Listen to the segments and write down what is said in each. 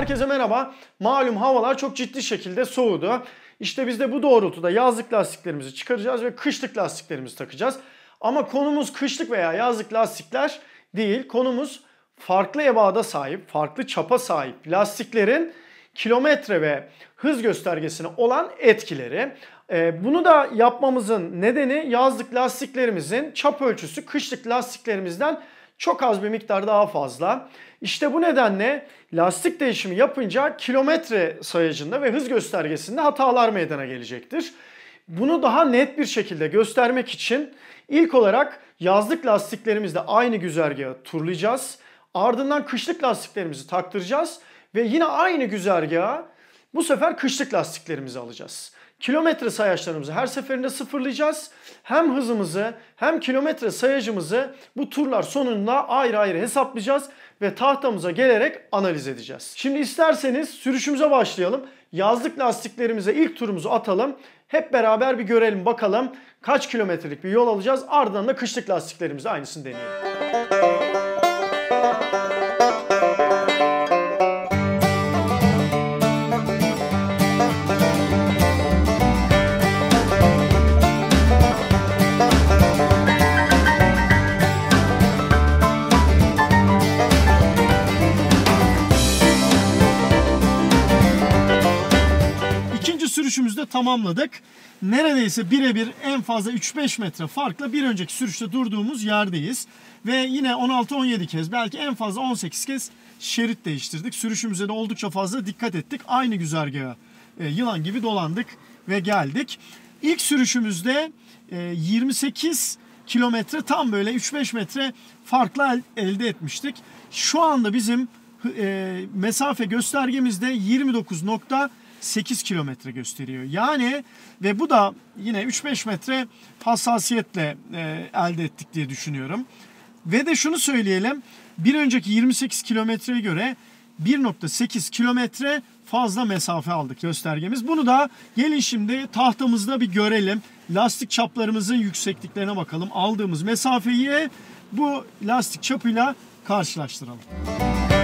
Herkese merhaba. Malum havalar çok ciddi şekilde soğudu. İşte biz de bu doğrultuda yazlık lastiklerimizi çıkaracağız ve kışlık lastiklerimizi takacağız. Ama konumuz kışlık veya yazlık lastikler değil. Konumuz farklı ebada sahip, farklı çapa sahip lastiklerin kilometre ve hız göstergesine olan etkileri. Ee, bunu da yapmamızın nedeni yazlık lastiklerimizin çap ölçüsü kışlık lastiklerimizden çok az bir miktar daha fazla. İşte bu nedenle lastik değişimi yapınca kilometre sayacında ve hız göstergesinde hatalar meydana gelecektir. Bunu daha net bir şekilde göstermek için ilk olarak yazlık lastiklerimizle aynı güzergahı turlayacağız. Ardından kışlık lastiklerimizi taktıracağız ve yine aynı güzergaha bu sefer kışlık lastiklerimizi alacağız kilometre sayaçlarımızı her seferinde sıfırlayacağız. Hem hızımızı hem kilometre sayacımızı bu turlar sonunda ayrı ayrı hesaplayacağız ve tahtamıza gelerek analiz edeceğiz. Şimdi isterseniz sürüşümüze başlayalım. Yazlık lastiklerimize ilk turumuzu atalım. Hep beraber bir görelim bakalım kaç kilometrelik bir yol alacağız. Ardından da kışlık lastiklerimize aynısını deneyelim. sürüşümüzde tamamladık. Neredeyse birebir en fazla 3-5 metre farkla bir önceki sürüşte durduğumuz yerdeyiz. Ve yine 16-17 kez belki en fazla 18 kez şerit değiştirdik. Sürüşümüze de oldukça fazla dikkat ettik. Aynı güzergaha e, yılan gibi dolandık ve geldik. İlk sürüşümüzde e, 28 kilometre tam böyle 3-5 metre farkla elde etmiştik. Şu anda bizim e, mesafe göstergemizde 29. 8 kilometre gösteriyor. Yani ve bu da yine 3-5 metre hassasiyetle e, elde ettik diye düşünüyorum. Ve de şunu söyleyelim. Bir önceki 28 kilometreye göre 1.8 kilometre fazla mesafe aldık göstergemiz. Bunu da gelin şimdi tahtamızda bir görelim. Lastik çaplarımızın yüksekliklerine bakalım. Aldığımız mesafeyi bu lastik çapıyla karşılaştıralım. Müzik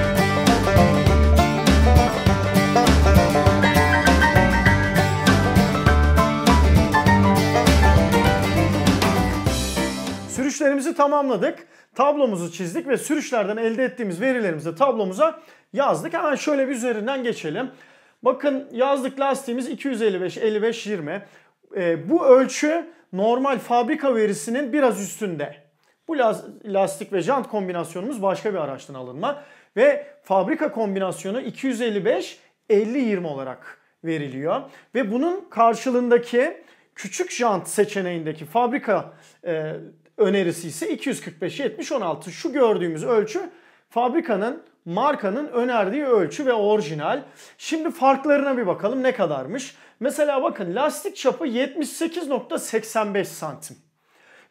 tamamladık. Tablomuzu çizdik ve sürüşlerden elde ettiğimiz verilerimizi tablomuza yazdık. Hemen şöyle bir üzerinden geçelim. Bakın yazdık lastiğimiz 255, 55, 20. E, bu ölçü normal fabrika verisinin biraz üstünde. Bu lastik ve jant kombinasyonumuz başka bir araçtan alınma. Ve fabrika kombinasyonu 255, 50, 20 olarak veriliyor. Ve bunun karşılığındaki küçük jant seçeneğindeki fabrika e, önerisi ise 245 70 16. Şu gördüğümüz ölçü fabrikanın markanın önerdiği ölçü ve orijinal. Şimdi farklarına bir bakalım ne kadarmış. Mesela bakın lastik çapı 78.85 santim.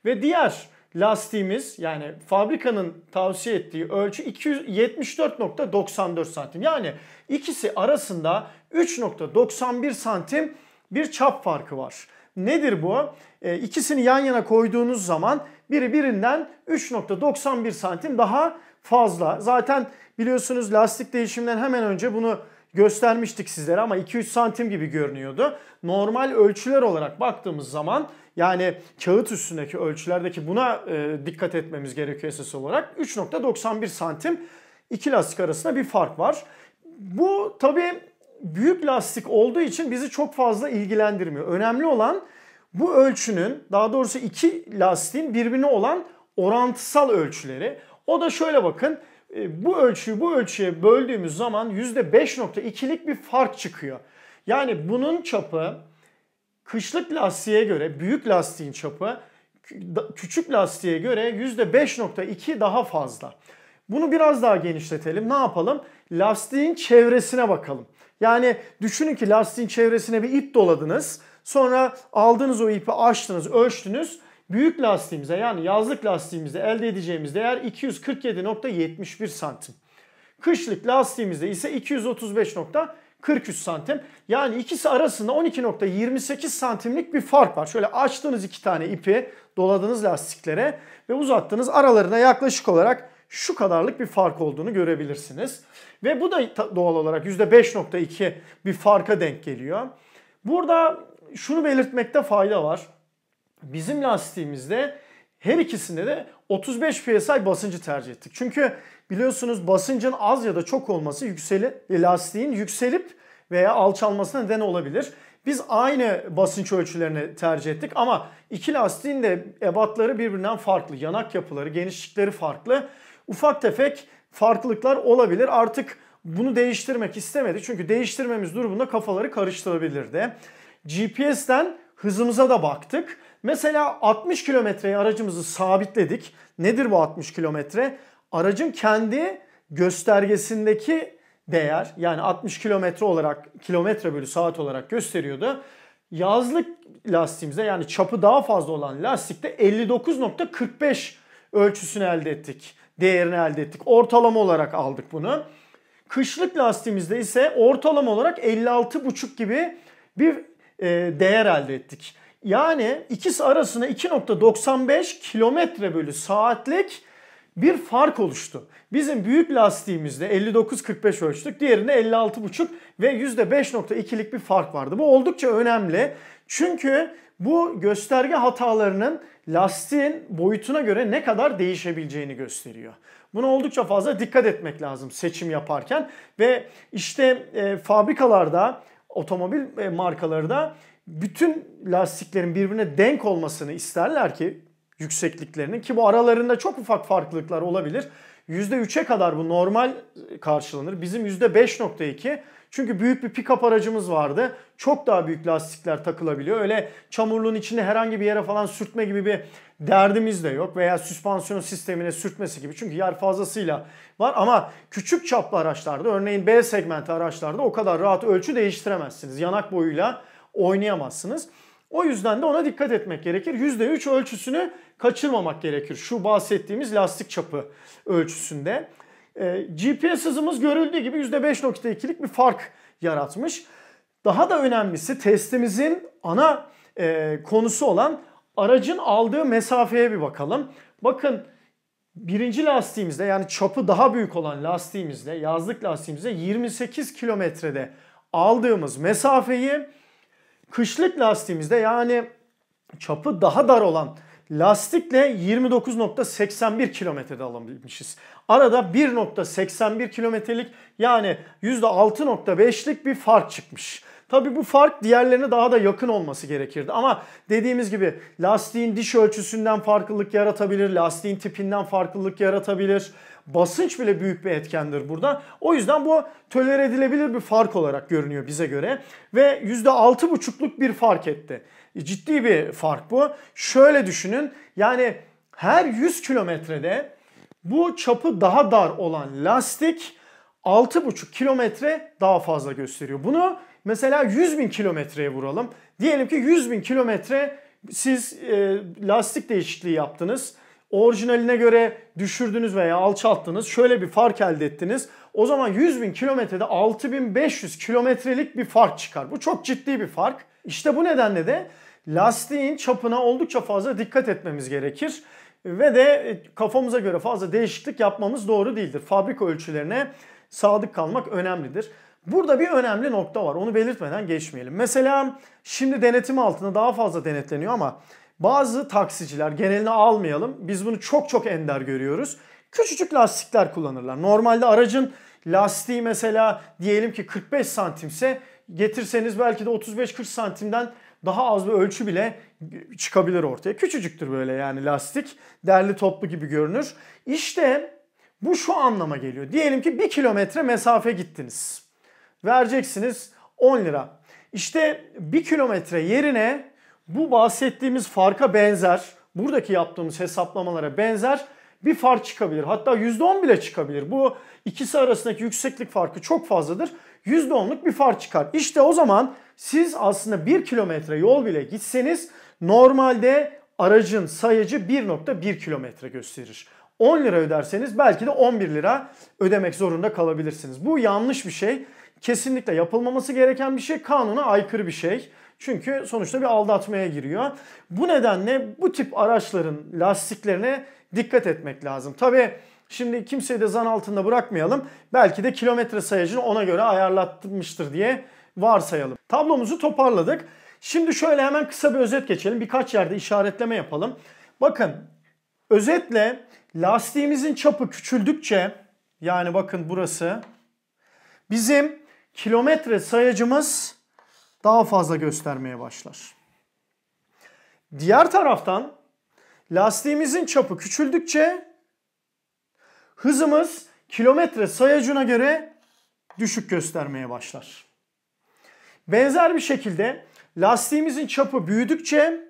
Ve diğer lastiğimiz yani fabrikanın tavsiye ettiği ölçü 274.94 santim. Yani ikisi arasında 3.91 santim bir çap farkı var. Nedir bu? E, ikisini yan yana koyduğunuz zaman biri birinden 3.91 santim daha fazla. Zaten biliyorsunuz lastik değişiminden hemen önce bunu göstermiştik sizlere ama 2-3 santim gibi görünüyordu. Normal ölçüler olarak baktığımız zaman yani kağıt üstündeki ölçülerdeki buna e, dikkat etmemiz gerekiyor esas olarak. 3.91 santim iki lastik arasında bir fark var. Bu tabii büyük lastik olduğu için bizi çok fazla ilgilendirmiyor. Önemli olan bu ölçünün daha doğrusu iki lastiğin birbirine olan orantısal ölçüleri. O da şöyle bakın e, bu ölçüyü bu ölçüye böldüğümüz zaman %5.2'lik bir fark çıkıyor. Yani bunun çapı kışlık lastiğe göre büyük lastiğin çapı küçük lastiğe göre %5.2 daha fazla. Bunu biraz daha genişletelim. Ne yapalım? Lastiğin çevresine bakalım. Yani düşünün ki lastiğin çevresine bir ip doladınız. Sonra aldığınız o ipi açtınız, ölçtünüz. Büyük lastiğimize yani yazlık lastiğimizde elde edeceğimiz değer 247.71 santim. Kışlık lastiğimizde ise 235.43 santim. Yani ikisi arasında 12.28 santimlik bir fark var. Şöyle açtığınız iki tane ipi doladığınız lastiklere ve uzattığınız aralarına yaklaşık olarak şu kadarlık bir fark olduğunu görebilirsiniz. Ve bu da doğal olarak %5.2 bir farka denk geliyor. Burada şunu belirtmekte fayda var. Bizim lastiğimizde her ikisinde de 35 psi basıncı tercih ettik. Çünkü biliyorsunuz basıncın az ya da çok olması yükseli, e, lastiğin yükselip veya alçalmasına neden olabilir. Biz aynı basınç ölçülerini tercih ettik ama iki lastiğin de ebatları birbirinden farklı. Yanak yapıları, genişlikleri farklı. Ufak tefek farklılıklar olabilir. Artık bunu değiştirmek istemedi. Çünkü değiştirmemiz durumunda kafaları karıştırabilirdi. GPS'ten hızımıza da baktık. Mesela 60 kilometreyi aracımızı sabitledik. Nedir bu 60 kilometre? Aracın kendi göstergesindeki değer yani 60 kilometre olarak kilometre bölü saat olarak gösteriyordu. Yazlık lastiğimizde yani çapı daha fazla olan lastikte 59.45 ölçüsünü elde ettik. Değerini elde ettik. Ortalama olarak aldık bunu. Kışlık lastiğimizde ise ortalama olarak 56.5 gibi bir e, değer elde ettik. Yani ikisi arasında 2.95 kilometre bölü saatlik bir fark oluştu. Bizim büyük lastiğimizde 59.45 ölçtük. Diğerinde 56.5 ve %5.2'lik bir fark vardı. Bu oldukça önemli. Çünkü bu gösterge hatalarının lastiğin boyutuna göre ne kadar değişebileceğini gösteriyor. Buna oldukça fazla dikkat etmek lazım seçim yaparken ve işte e, fabrikalarda otomobil e, markaları da bütün lastiklerin birbirine denk olmasını isterler ki yüksekliklerinin ki bu aralarında çok ufak farklılıklar olabilir. %3'e kadar bu normal e, karşılanır. Bizim %5.2 çünkü büyük bir pick-up aracımız vardı. Çok daha büyük lastikler takılabiliyor. Öyle çamurluğun içinde herhangi bir yere falan sürtme gibi bir derdimiz de yok veya süspansiyon sistemine sürtmesi gibi. Çünkü yer fazlasıyla var ama küçük çaplı araçlarda örneğin B segmenti araçlarda o kadar rahat ölçü değiştiremezsiniz. Yanak boyuyla oynayamazsınız. O yüzden de ona dikkat etmek gerekir. %3 ölçüsünü kaçırmamak gerekir. Şu bahsettiğimiz lastik çapı ölçüsünde. E, ee, GPS hızımız görüldüğü gibi %5.2'lik bir fark yaratmış. Daha da önemlisi testimizin ana e, konusu olan Aracın aldığı mesafeye bir bakalım. Bakın birinci lastiğimizde yani çapı daha büyük olan lastiğimizde yazlık lastiğimizde 28 kilometrede aldığımız mesafeyi kışlık lastiğimizde yani çapı daha dar olan lastikle 29.81 kilometrede alabilmişiz. Arada 1.81 kilometrelik yani %6.5'lik bir fark çıkmış. Tabi bu fark diğerlerine daha da yakın olması gerekirdi. Ama dediğimiz gibi lastiğin diş ölçüsünden farklılık yaratabilir, lastiğin tipinden farklılık yaratabilir. Basınç bile büyük bir etkendir burada. O yüzden bu töler edilebilir bir fark olarak görünüyor bize göre. Ve %6,5'luk bir fark etti. E, ciddi bir fark bu. Şöyle düşünün yani her 100 kilometrede bu çapı daha dar olan lastik 6,5 kilometre daha fazla gösteriyor. Bunu Mesela 100 bin kilometreye vuralım. Diyelim ki 100 bin kilometre siz e, lastik değişikliği yaptınız. Orijinaline göre düşürdünüz veya alçalttınız. Şöyle bir fark elde ettiniz. O zaman 100 bin kilometrede 6500 kilometrelik bir fark çıkar. Bu çok ciddi bir fark. İşte bu nedenle de lastiğin çapına oldukça fazla dikkat etmemiz gerekir. Ve de e, kafamıza göre fazla değişiklik yapmamız doğru değildir. Fabrika ölçülerine sadık kalmak önemlidir. Burada bir önemli nokta var. Onu belirtmeden geçmeyelim. Mesela şimdi denetim altında daha fazla denetleniyor ama bazı taksiciler genelini almayalım. Biz bunu çok çok ender görüyoruz. Küçücük lastikler kullanırlar. Normalde aracın lastiği mesela diyelim ki 45 santimse getirseniz belki de 35-40 santimden daha az bir ölçü bile çıkabilir ortaya. Küçücüktür böyle yani lastik. Derli toplu gibi görünür. İşte bu şu anlama geliyor. Diyelim ki 1 kilometre mesafe gittiniz vereceksiniz 10 lira. İşte 1 kilometre yerine bu bahsettiğimiz farka benzer, buradaki yaptığımız hesaplamalara benzer bir fark çıkabilir. Hatta %10 bile çıkabilir. Bu ikisi arasındaki yükseklik farkı çok fazladır. %10'luk bir fark çıkar. İşte o zaman siz aslında 1 kilometre yol bile gitseniz normalde aracın sayacı 1.1 kilometre gösterir. 10 lira öderseniz belki de 11 lira ödemek zorunda kalabilirsiniz. Bu yanlış bir şey kesinlikle yapılmaması gereken bir şey, kanuna aykırı bir şey. Çünkü sonuçta bir aldatmaya giriyor. Bu nedenle bu tip araçların lastiklerine dikkat etmek lazım. Tabi şimdi kimseyi de zan altında bırakmayalım. Belki de kilometre sayacını ona göre ayarlatmıştır diye varsayalım. Tablomuzu toparladık. Şimdi şöyle hemen kısa bir özet geçelim. Birkaç yerde işaretleme yapalım. Bakın özetle lastiğimizin çapı küçüldükçe yani bakın burası bizim kilometre sayacımız daha fazla göstermeye başlar. Diğer taraftan lastiğimizin çapı küçüldükçe hızımız kilometre sayacına göre düşük göstermeye başlar. Benzer bir şekilde lastiğimizin çapı büyüdükçe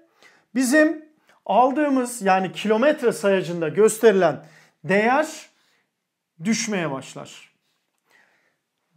bizim aldığımız yani kilometre sayacında gösterilen değer düşmeye başlar.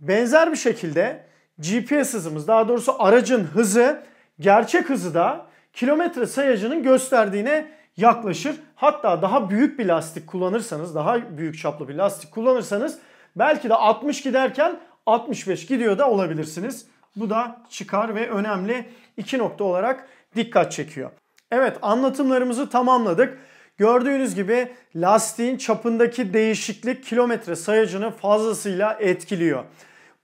Benzer bir şekilde GPS hızımız daha doğrusu aracın hızı gerçek hızı da kilometre sayacının gösterdiğine yaklaşır. Hatta daha büyük bir lastik kullanırsanız, daha büyük çaplı bir lastik kullanırsanız belki de 60 giderken 65 gidiyor da olabilirsiniz. Bu da çıkar ve önemli iki nokta olarak dikkat çekiyor. Evet anlatımlarımızı tamamladık. Gördüğünüz gibi lastiğin çapındaki değişiklik kilometre sayacını fazlasıyla etkiliyor.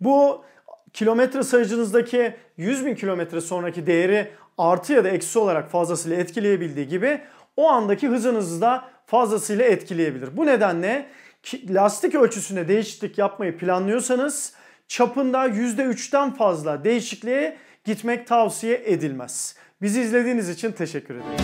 Bu kilometre sayıcınızdaki 100 bin kilometre sonraki değeri artı ya da eksi olarak fazlasıyla etkileyebildiği gibi o andaki hızınızı da fazlasıyla etkileyebilir. Bu nedenle lastik ölçüsünde değişiklik yapmayı planlıyorsanız çapında %3'ten fazla değişikliğe gitmek tavsiye edilmez. Bizi izlediğiniz için teşekkür ederiz.